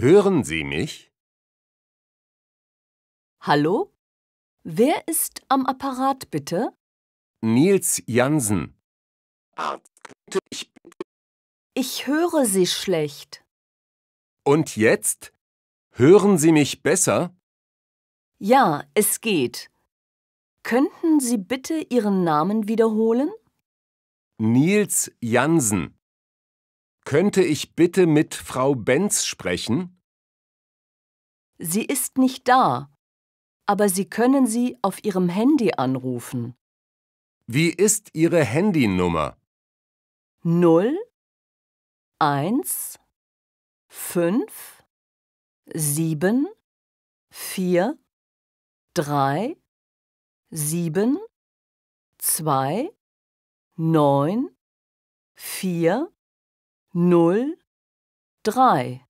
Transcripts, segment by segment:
Hören Sie mich? Hallo? Wer ist am Apparat, bitte? Nils Jansen. Arzt, ich bitte... Ich höre Sie schlecht. Und jetzt? Hören Sie mich besser? Ja, es geht. Könnten Sie bitte Ihren Namen wiederholen? Nils Jansen könnte ich bitte mit Frau Benz sprechen? Sie ist nicht da, aber Sie können sie auf Ihrem Handy anrufen. Wie ist Ihre Handynummer? 0 1 5 7 4 3 7 2 9 4 0 3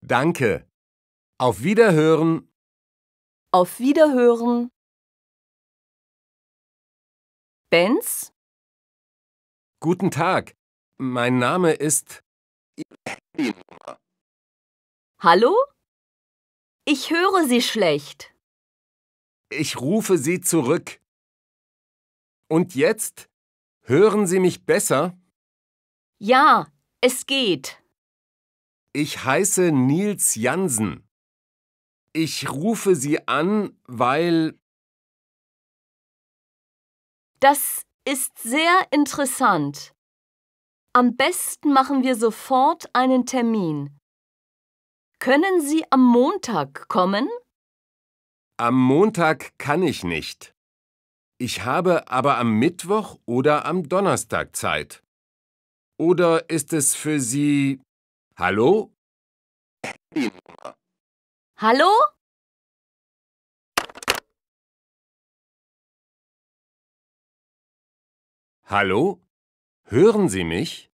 Danke. Auf Wiederhören. Auf Wiederhören. Benz? Guten Tag. Mein Name ist Hallo? Ich höre Sie schlecht. Ich rufe Sie zurück. Und jetzt? Hören Sie mich besser? Ja, es geht. Ich heiße Nils Jansen. Ich rufe Sie an, weil... Das ist sehr interessant. Am besten machen wir sofort einen Termin. Können Sie am Montag kommen? Am Montag kann ich nicht. Ich habe aber am Mittwoch oder am Donnerstag Zeit. Oder ist es für Sie Hallo? Hallo? Hallo? Hören Sie mich?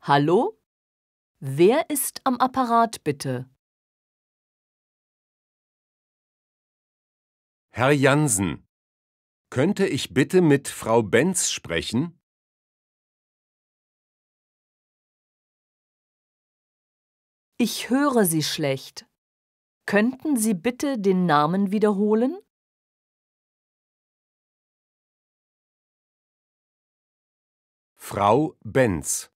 Hallo? Wer ist am Apparat bitte? Herr Jansen. Könnte ich bitte mit Frau Benz sprechen? Ich höre Sie schlecht. Könnten Sie bitte den Namen wiederholen? Frau Benz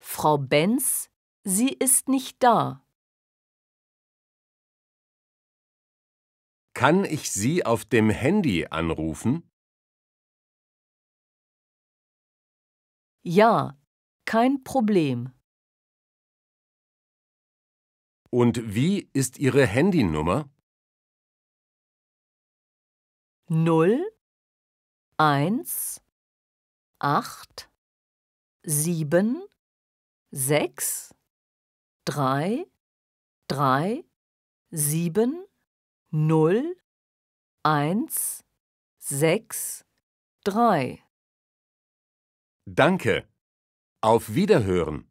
Frau Benz, sie ist nicht da. Kann ich Sie auf dem Handy anrufen? Ja, kein Problem. Und wie ist Ihre Handynummer? 0 1 8 7 6 3 3 7 0, 1, 6, 3. Danke. Auf Wiederhören.